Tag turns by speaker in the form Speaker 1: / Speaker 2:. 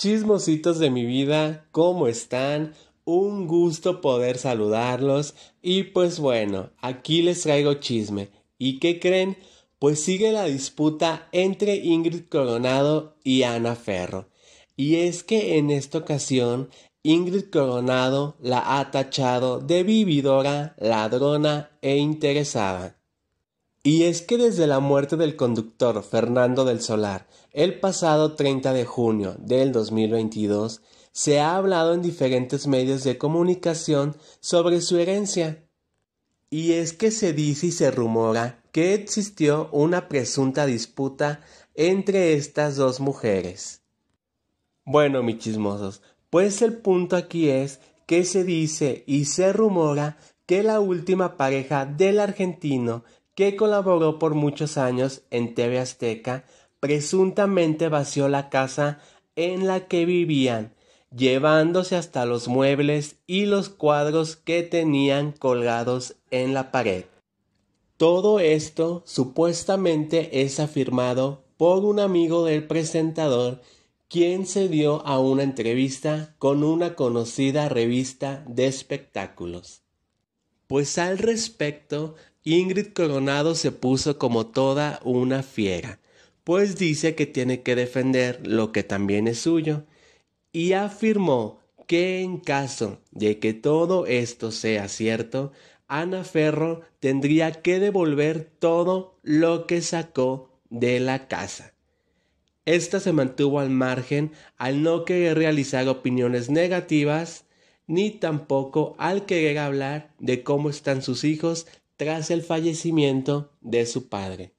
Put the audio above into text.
Speaker 1: Chismositos de mi vida, ¿cómo están? Un gusto poder saludarlos y pues bueno, aquí les traigo chisme. ¿Y qué creen? Pues sigue la disputa entre Ingrid Coronado y Ana Ferro. Y es que en esta ocasión Ingrid Coronado la ha tachado de vividora, ladrona e interesada. Y es que desde la muerte del conductor Fernando del Solar el pasado 30 de junio del 2022, se ha hablado en diferentes medios de comunicación sobre su herencia. Y es que se dice y se rumora que existió una presunta disputa entre estas dos mujeres. Bueno, mis chismosos, pues el punto aquí es que se dice y se rumora que la última pareja del argentino que colaboró por muchos años en TV Azteca, presuntamente vació la casa en la que vivían, llevándose hasta los muebles y los cuadros que tenían colgados en la pared. Todo esto supuestamente es afirmado por un amigo del presentador quien se dio a una entrevista con una conocida revista de espectáculos. Pues al respecto, Ingrid Coronado se puso como toda una fiera, pues dice que tiene que defender lo que también es suyo, y afirmó que en caso de que todo esto sea cierto, Ana Ferro tendría que devolver todo lo que sacó de la casa. Esta se mantuvo al margen al no querer realizar opiniones negativas ni tampoco al querer hablar de cómo están sus hijos tras el fallecimiento de su padre.